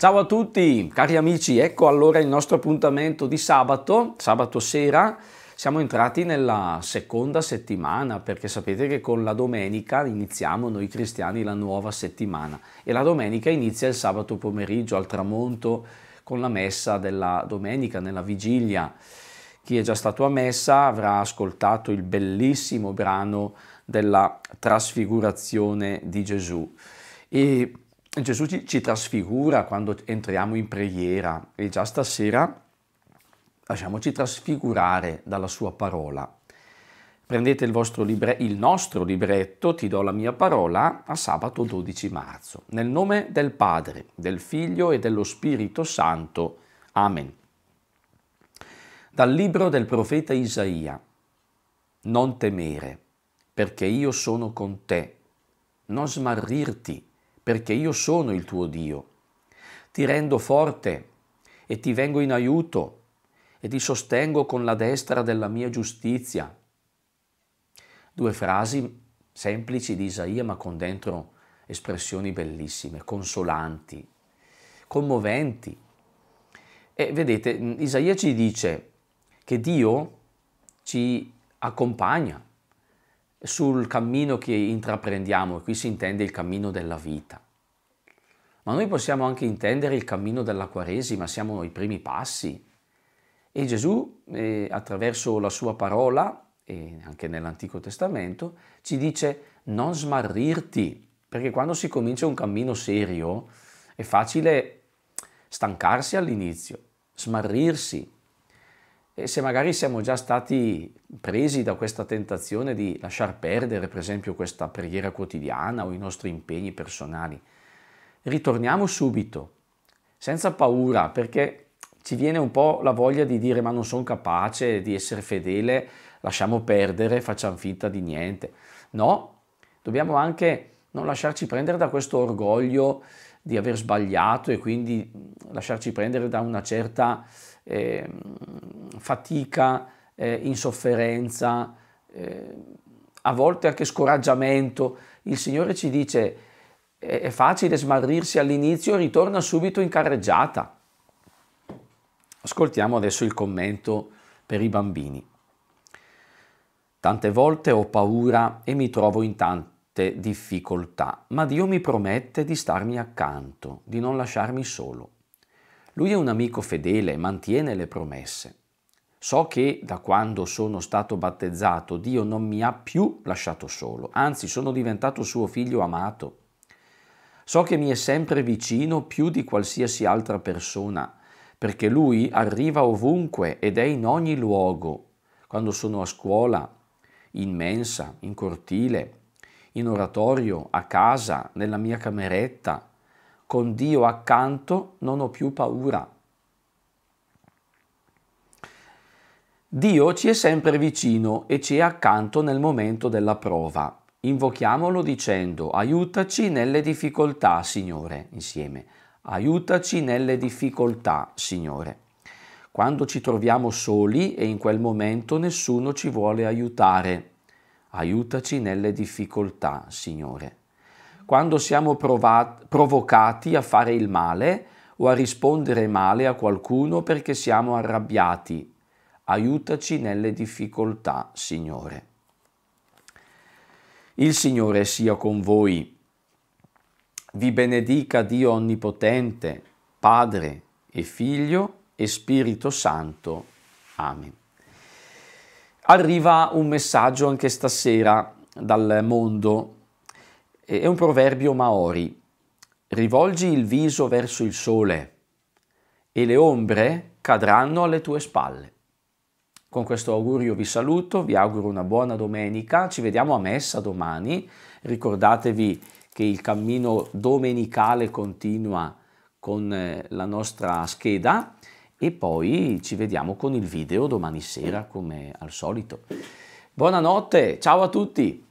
Ciao a tutti, cari amici, ecco allora il nostro appuntamento di sabato, sabato sera. Siamo entrati nella seconda settimana perché sapete che con la domenica iniziamo noi cristiani la nuova settimana e la domenica inizia il sabato pomeriggio al tramonto con la messa della domenica nella vigilia. Chi è già stato a messa avrà ascoltato il bellissimo brano della trasfigurazione di Gesù. E Gesù ci, ci trasfigura quando entriamo in preghiera e già stasera lasciamoci trasfigurare dalla sua parola. Prendete il, libre, il, nostro libretto, ti do la mia parola, a sabato 12 marzo. Nel nome del Padre, del Figlio e dello Spirito Santo. Amen. Dal libro del profeta Isaia. Non temere, perché io sono con te. Non smarrirti, perché io sono il tuo Dio. Ti rendo forte e ti vengo in aiuto e ti sostengo con la destra della mia giustizia. Due frasi semplici di Isaia ma con dentro espressioni bellissime, consolanti, commoventi. E vedete, Isaia ci dice che Dio ci accompagna, sul cammino che intraprendiamo, qui si intende il cammino della vita. Ma noi possiamo anche intendere il cammino della Quaresima, siamo ai primi passi. E Gesù, eh, attraverso la sua parola, e anche nell'Antico Testamento, ci dice non smarrirti, perché quando si comincia un cammino serio è facile stancarsi all'inizio, smarrirsi, e se magari siamo già stati presi da questa tentazione di lasciar perdere, per esempio, questa preghiera quotidiana o i nostri impegni personali, ritorniamo subito, senza paura, perché ci viene un po' la voglia di dire ma non sono capace di essere fedele, lasciamo perdere, facciamo finta di niente. No, dobbiamo anche non lasciarci prendere da questo orgoglio di aver sbagliato e quindi lasciarci prendere da una certa eh, fatica, eh, insofferenza, eh, a volte anche scoraggiamento. Il Signore ci dice è facile smarrirsi all'inizio, e ritorna subito in carreggiata. Ascoltiamo adesso il commento per i bambini. Tante volte ho paura e mi trovo in tanti certe difficoltà, ma Dio mi promette di starmi accanto, di non lasciarmi solo. Lui è un amico fedele, mantiene le promesse. So che da quando sono stato battezzato Dio non mi ha più lasciato solo, anzi sono diventato suo figlio amato. So che mi è sempre vicino più di qualsiasi altra persona, perché lui arriva ovunque ed è in ogni luogo, quando sono a scuola, in mensa, in cortile, in oratorio, a casa, nella mia cameretta. Con Dio accanto non ho più paura. Dio ci è sempre vicino e ci è accanto nel momento della prova. Invochiamolo dicendo aiutaci nelle difficoltà, Signore, insieme. Aiutaci nelle difficoltà, Signore. Quando ci troviamo soli e in quel momento nessuno ci vuole aiutare aiutaci nelle difficoltà, Signore. Quando siamo provati, provocati a fare il male o a rispondere male a qualcuno perché siamo arrabbiati, aiutaci nelle difficoltà, Signore. Il Signore sia con voi. Vi benedica Dio Onnipotente, Padre e Figlio e Spirito Santo. Amen. Arriva un messaggio anche stasera dal mondo, è un proverbio maori. Rivolgi il viso verso il sole e le ombre cadranno alle tue spalle. Con questo augurio vi saluto, vi auguro una buona domenica, ci vediamo a messa domani, ricordatevi che il cammino domenicale continua con eh, la nostra scheda e poi ci vediamo con il video domani sera come al solito. Buonanotte, ciao a tutti!